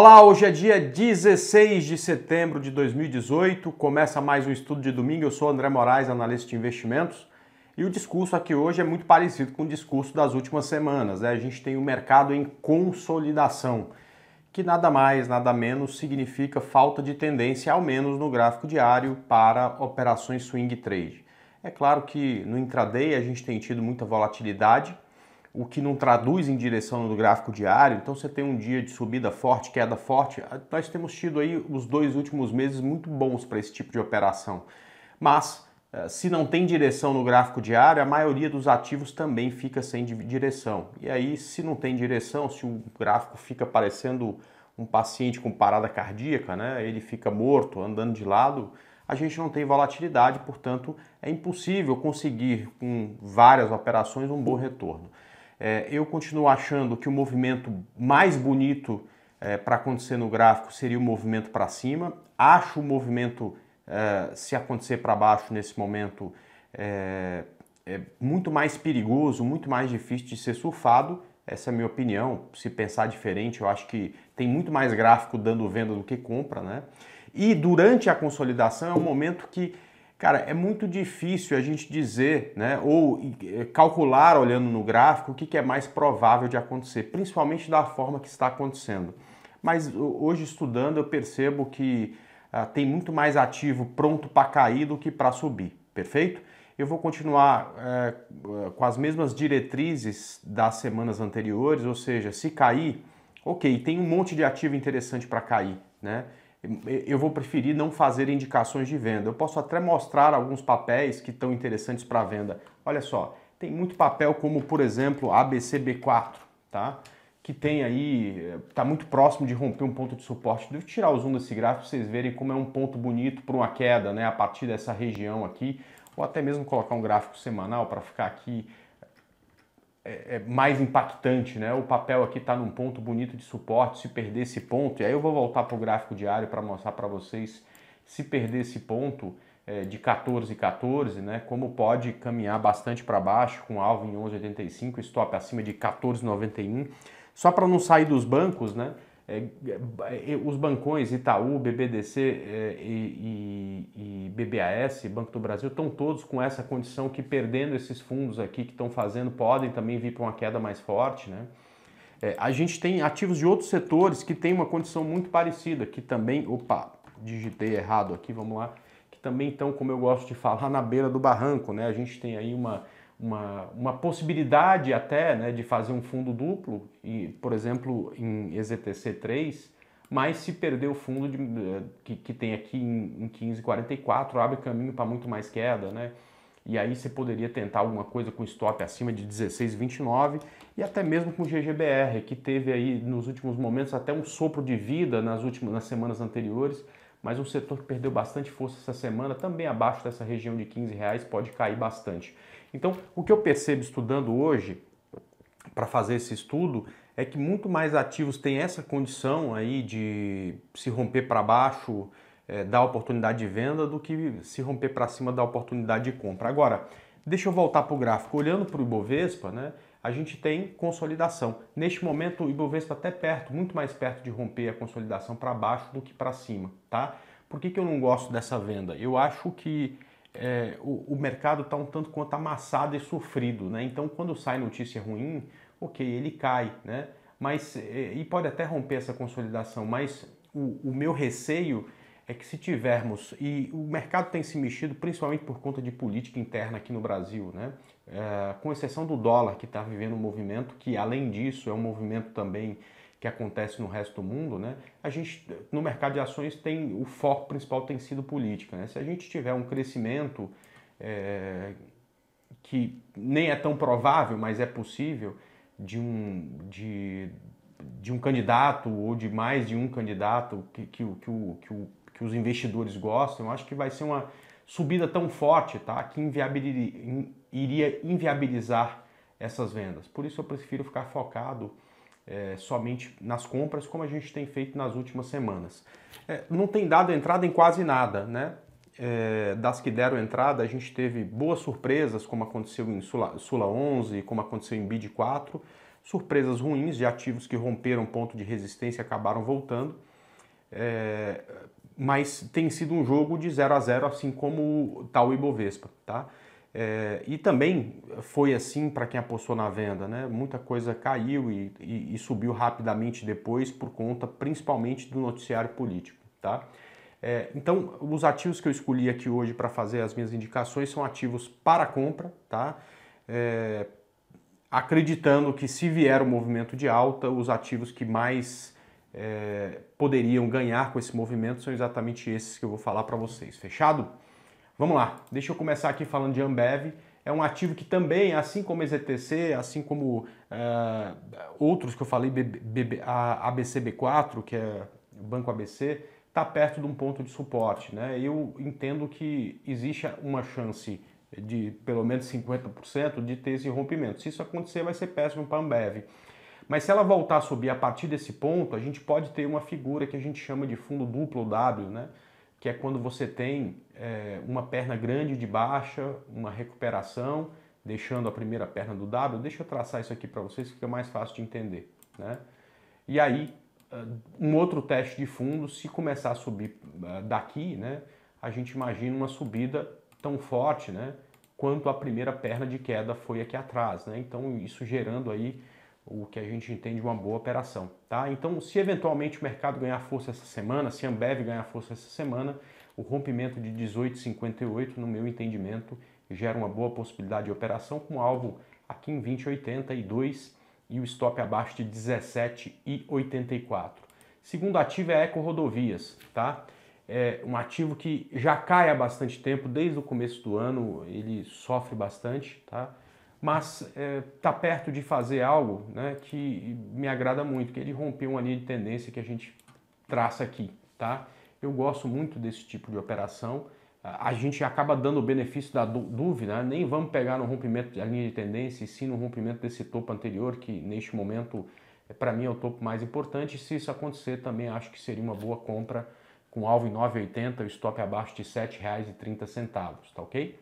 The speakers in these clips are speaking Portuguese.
Olá, hoje é dia 16 de setembro de 2018, começa mais um estudo de domingo. Eu sou André Moraes, analista de investimentos, e o discurso aqui hoje é muito parecido com o discurso das últimas semanas. Né? A gente tem o um mercado em consolidação, que nada mais, nada menos significa falta de tendência, ao menos no gráfico diário, para operações swing trade. É claro que no intraday a gente tem tido muita volatilidade o que não traduz em direção do gráfico diário. Então você tem um dia de subida forte, queda forte. Ah, nós temos tido aí os dois últimos meses muito bons para esse tipo de operação. Mas eh, se não tem direção no gráfico diário, a maioria dos ativos também fica sem direção. E aí, se não tem direção, se o gráfico fica parecendo um paciente com parada cardíaca, né? ele fica morto, andando de lado, a gente não tem volatilidade, portanto, é impossível conseguir com várias operações um bom retorno. É, eu continuo achando que o movimento mais bonito é, para acontecer no gráfico seria o movimento para cima. Acho o movimento, é, se acontecer para baixo nesse momento, é, é, muito mais perigoso, muito mais difícil de ser surfado. Essa é a minha opinião. Se pensar diferente, eu acho que tem muito mais gráfico dando venda do que compra, né? E durante a consolidação é um momento que Cara, é muito difícil a gente dizer, né, ou é, calcular olhando no gráfico o que, é mais provável de acontecer, principalmente da forma que está acontecendo. Mas hoje estudando eu percebo que ah, tem muito mais ativo pronto para cair do que para subir, perfeito? Eu vou continuar é, com as mesmas diretrizes das semanas anteriores, ou seja, se cair, ok, tem um monte de ativo interessante para cair, né? eu vou preferir não fazer indicações de venda. Eu posso até mostrar alguns papéis que estão interessantes para venda. Olha só, tem muito papel como, por exemplo, ABCB4, tá? Que tem aí, está muito próximo de romper um ponto de suporte. Devo tirar o zoom desse gráfico para vocês verem como é um ponto bonito para uma queda, né? A partir dessa região aqui, ou até mesmo colocar um gráfico semanal para ficar aqui é, é, mais impactante, né? O papel aqui está num ponto bonito de suporte, se perder esse ponto, e aí eu vou voltar para o gráfico diário para mostrar para vocês se perder esse ponto é, de 14 14, né? Como pode caminhar bastante para baixo com alvo em 11,85, stop acima de 14,91, só para não sair dos bancos, né? É, é, os bancões Itaú, BBDC é, e, e, BBAS, Banco do Brasil, estão todos com essa condição que perdendo esses fundos aqui que estão fazendo, podem também vir para uma queda mais forte. Né? É, a gente tem ativos de outros setores que têm uma condição muito parecida, que também, opa, digitei errado aqui, vamos lá, que também estão, como eu gosto de falar, na beira do barranco. Né? A gente tem aí uma uma, uma possibilidade até né, de fazer um fundo duplo, e, por exemplo, em EZTC3, mas se perder o fundo de, eh, que, que tem aqui em, em 1544, abre caminho para muito mais queda, né? E aí você poderia tentar alguma coisa com stop acima de 16,29 e até mesmo com GGBR, que teve aí nos últimos momentos até um sopro de vida nas últimas nas semanas anteriores, mas um setor que perdeu bastante força essa semana, também abaixo dessa região de 15 reais, pode cair bastante. Então, o que eu percebo estudando hoje, para fazer esse estudo, é que muito mais ativos têm essa condição aí de se romper para baixo, é, dar oportunidade de venda, do que se romper para cima, dar oportunidade de compra. Agora, deixa eu voltar para o gráfico. Olhando para o Ibovespa, né, a gente tem consolidação. Neste momento, o Ibovespa tá até perto, muito mais perto de romper a consolidação para baixo do que para cima, tá? Por que, que eu não gosto dessa venda? Eu acho que é, o, o, mercado está um tanto quanto amassado e sofrido, né? Então, quando sai notícia ruim, ok, ele cai, né? Mas, é, e pode até romper essa consolidação, mas o, o meu receio é que se tivermos, e o mercado tem se mexido principalmente por conta de política interna aqui no Brasil, né? É, com exceção do dólar, que está vivendo um movimento que, além disso, é um movimento também que acontece no resto do mundo, né? A gente no mercado de ações tem o foco principal tem sido política, né? Se a gente tiver um crescimento é, que nem é tão provável, mas é possível de um de, de um candidato ou de mais de um candidato que, que, que, o, que, o, que os investidores gostam, eu acho que vai ser uma subida tão forte, tá? Que inviabilir, in, iria inviabilizar essas vendas. Por isso eu prefiro ficar focado é, somente nas compras, como a gente tem feito nas últimas semanas. É, não tem dado entrada em quase nada, né? É, das que deram entrada, a gente teve boas surpresas, como aconteceu em Sula, Sula 11, como aconteceu em BID 4, surpresas ruins de ativos que romperam ponto de resistência e acabaram voltando. É, mas tem sido um jogo de 0 a 0 assim como tal Ibovespa, tá? É, e também foi assim para quem apostou na venda, né? Muita coisa caiu e, e, e, subiu rapidamente depois por conta principalmente do noticiário político, tá? É, então, os ativos que eu escolhi aqui hoje para fazer as minhas indicações são ativos para compra, tá? É, acreditando que se vier o um movimento de alta, os ativos que mais é, poderiam ganhar com esse movimento são exatamente esses que eu vou falar para vocês. Fechado? Vamos lá, deixa eu começar aqui falando de Ambev. É um ativo que também, assim como ZTC, assim como uh, outros que eu falei, a ABCB4, que é o Banco ABC, está perto de um ponto de suporte. Né? Eu entendo que existe uma chance de pelo menos 50% de ter esse rompimento. Se isso acontecer, vai ser péssimo para a Ambev. Mas se ela voltar a subir a partir desse ponto, a gente pode ter uma figura que a gente chama de fundo duplo W, né? que é quando você tem é, uma perna grande de baixa, uma recuperação, deixando a primeira perna do W. Deixa eu traçar isso aqui para vocês, que fica mais fácil de entender. Né? E aí, ah, um outro teste de fundo, se começar a subir ah, daqui, né, a gente imagina uma subida tão forte né, quanto a primeira perna de queda foi aqui atrás. Né? Então, isso gerando aí o que a gente entende uma boa operação. Tá? Então, se eventualmente o mercado ganhar força essa semana, se a Ambev ganhar força essa semana, o rompimento de 18,58, no meu entendimento, gera uma boa possibilidade de operação com alvo aqui em 20,82 e o stop abaixo de 17,84. Segundo ativo é Eco Rodovias, tá? É um ativo que já cai há bastante tempo, desde o começo do ano ele sofre bastante, tá? mas está é, tá perto de fazer algo né, que me agrada muito, que ele é rompeu uma linha de tendência que a gente traça aqui. Tá? Eu gosto muito desse tipo de operação. A gente acaba dando o benefício da dúvida, né? nem vamos pegar no rompimento da linha de tendência, e sim no rompimento desse topo anterior, que neste momento, é, para mim, é o topo mais importante. Se isso acontecer, também acho que seria uma boa compra com alvo em 9,80, o stop abaixo de R$ 7,30, tá ok?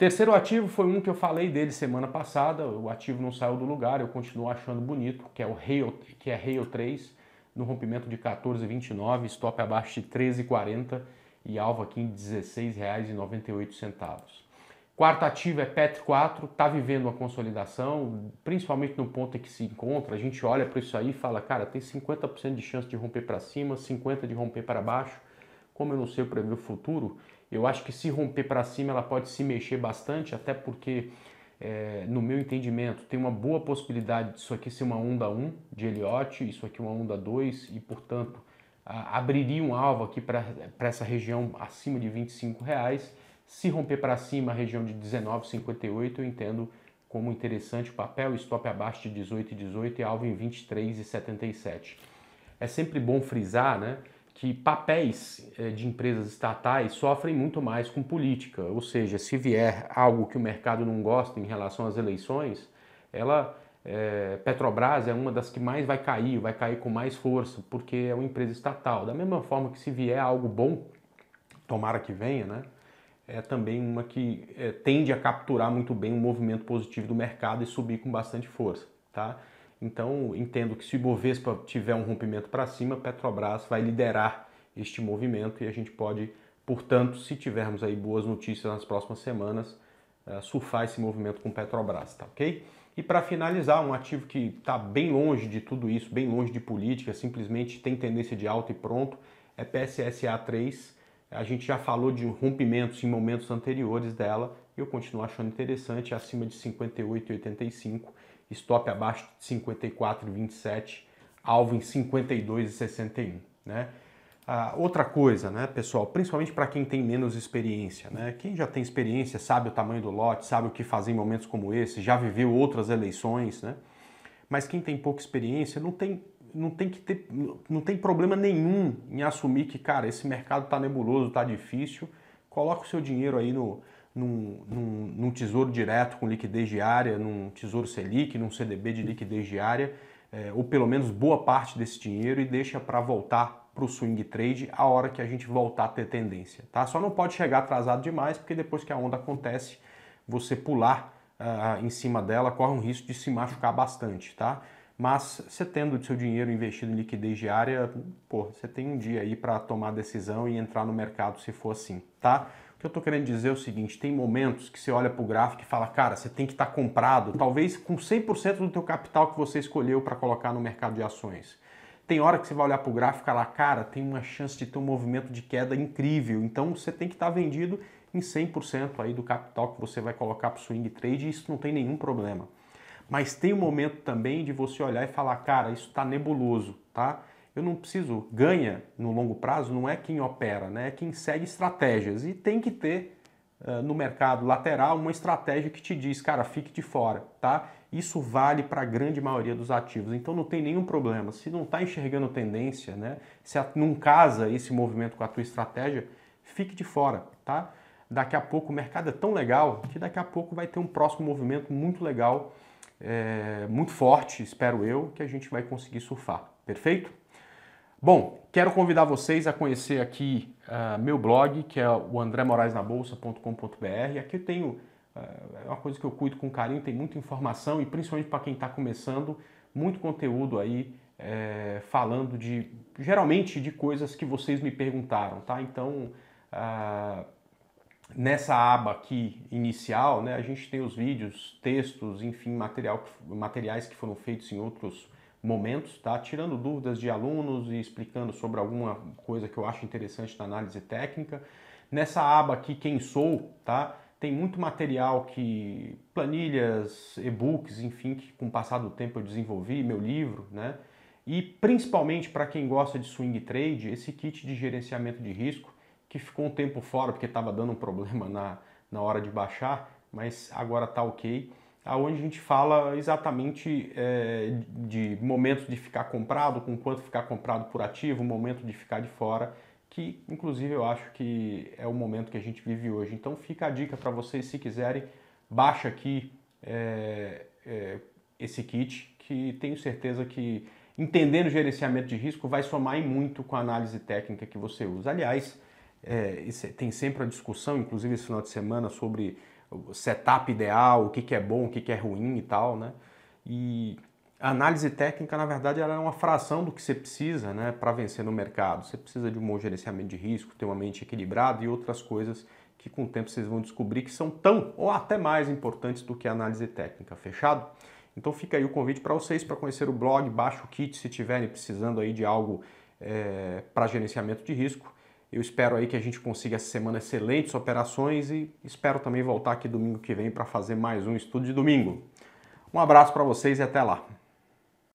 Terceiro ativo foi um que eu falei dele semana passada, o ativo não saiu do lugar, eu continuo achando bonito, que é o Rail, que é Rail 3, no rompimento de 14,29, stop abaixo de 13,40 e alvo aqui em R$16,98. Quarto ativo é Pet 4, está vivendo uma consolidação, principalmente no ponto em que se encontra, a gente olha para isso aí e fala, cara, tem 50% de chance de romper para cima, 50% de romper para baixo, como eu não sei prever o futuro, eu acho que se romper para cima ela pode se mexer bastante, até porque, é, no meu entendimento, tem uma boa possibilidade disso aqui ser uma onda 1 de Elliott, isso aqui é uma onda 2 e, portanto, a, abriria um alvo aqui para essa região acima de 25 reais. Se romper para cima a região de 19,58, eu entendo como interessante o papel, stop abaixo de 18,18 18, e alvo em 23,77. É sempre bom frisar, né? que papéis eh, de empresas estatais sofrem muito mais com política, ou seja, se vier algo que o mercado não gosta em relação às eleições, ela é, Petrobras é uma das que mais vai cair, vai cair com mais força, porque é uma empresa estatal. Da mesma forma que se vier algo bom, tomara que venha, né? É também uma que é, tende a capturar muito bem o movimento positivo do mercado e subir com bastante força, tá? Então, entendo que se o Bovespa tiver um rompimento para cima, Petrobras vai liderar este movimento e a gente pode, portanto, se tivermos aí boas notícias nas próximas semanas, eh, surfar esse movimento com Petrobras, tá ok? E para finalizar, um ativo que está bem longe de tudo isso, bem longe de política, simplesmente tem tendência de alta e pronto, é PSSA3. A gente já falou de rompimentos em momentos anteriores dela, e eu continuo achando interessante, acima de 58,85 stop abaixo de 54,27, alvo em 52,61, né? Ah, outra coisa, né, pessoal, principalmente para quem tem menos experiência, né? Quem já tem experiência sabe o tamanho do lote, sabe o que fazer em momentos como esse, já viveu outras eleições, né? Mas quem tem pouca experiência não tem não tem que ter não tem problema nenhum em assumir que, cara, esse mercado está nebuloso, está difícil. Coloca o seu dinheiro aí no num, num, num tesouro direto com liquidez diária, num tesouro Selic, num CDB de liquidez diária, é, ou pelo menos boa parte desse dinheiro e deixa para voltar para o swing trade a hora que a gente voltar a ter tendência. Tá? Só não pode chegar atrasado demais, porque depois que a onda acontece, você pular uh, em cima dela corre um risco de se machucar bastante. Tá? Mas você tendo seu dinheiro investido em liquidez diária, pô, você tem um dia aí para tomar decisão e entrar no mercado se for assim. Tá? que eu estou querendo dizer é o seguinte, tem momentos que você olha para o gráfico e fala, cara, você tem que estar tá comprado, talvez com 100% do teu capital que você escolheu para colocar no mercado de ações. Tem hora que você vai olhar para o gráfico e falar, cara, tem uma chance de ter um movimento de queda incrível, então você tem que estar tá vendido em 100% aí do capital que você vai colocar para o swing trade e isso não tem nenhum problema. Mas tem um momento também de você olhar e falar, cara, isso está nebuloso, tá? Eu não preciso. Ganha no longo prazo não é quem opera, né? é quem segue estratégias. E tem que ter uh, no mercado lateral uma estratégia que te diz, cara, fique de fora, tá? Isso vale para a grande maioria dos ativos. Então não tem nenhum problema. Se não está enxergando tendência, né? se não casa esse movimento com a tua estratégia, fique de fora, tá? Daqui a pouco o mercado é tão legal que daqui a pouco vai ter um próximo movimento muito legal, é, muito forte, espero eu, que a gente vai conseguir surfar. Perfeito? Bom, quero convidar vocês a conhecer aqui uh, meu blog, que é o andremoraisnabolsa.com.br. Aqui eu tenho, uh, é uma coisa que eu cuido com carinho, tem muita informação e principalmente para quem está começando, muito conteúdo aí é, falando de, geralmente, de coisas que vocês me perguntaram, tá? Então, uh, nessa aba aqui inicial, né, a gente tem os vídeos, textos, enfim, material, materiais que foram feitos em outros momentos, tá? Tirando dúvidas de alunos e explicando sobre alguma coisa que eu acho interessante na análise técnica. Nessa aba aqui, quem sou, tá? Tem muito material que planilhas, e-books, enfim, que com o passar do tempo eu desenvolvi, meu livro, né? E principalmente para quem gosta de swing trade, esse kit de gerenciamento de risco, que ficou um tempo fora porque estava dando um problema na, na hora de baixar, mas agora tá ok onde a gente fala exatamente é, de momentos de ficar comprado, com quanto ficar comprado por ativo, momento de ficar de fora, que inclusive eu acho que é o momento que a gente vive hoje. Então fica a dica para vocês, se quiserem, baixa aqui é, é, esse kit, que tenho certeza que entendendo o gerenciamento de risco vai somar em muito com a análise técnica que você usa. Aliás, é, tem sempre a discussão, inclusive esse final de semana, sobre o setup ideal, o que, que é bom, o que, que é ruim e tal, né? E a análise técnica, na verdade, ela é uma fração do que você precisa né, para vencer no mercado. Você precisa de um bom gerenciamento de risco, ter uma mente equilibrada e outras coisas que com o tempo vocês vão descobrir que são tão ou até mais importantes do que a análise técnica, fechado? Então fica aí o convite para vocês para conhecer o blog, baixo o kit se tiverem precisando aí de algo é, eh, para gerenciamento de risco eu espero aí que a gente consiga essa semana excelentes operações e espero também voltar aqui domingo que vem para fazer mais um estudo de domingo. Um abraço para vocês e até lá.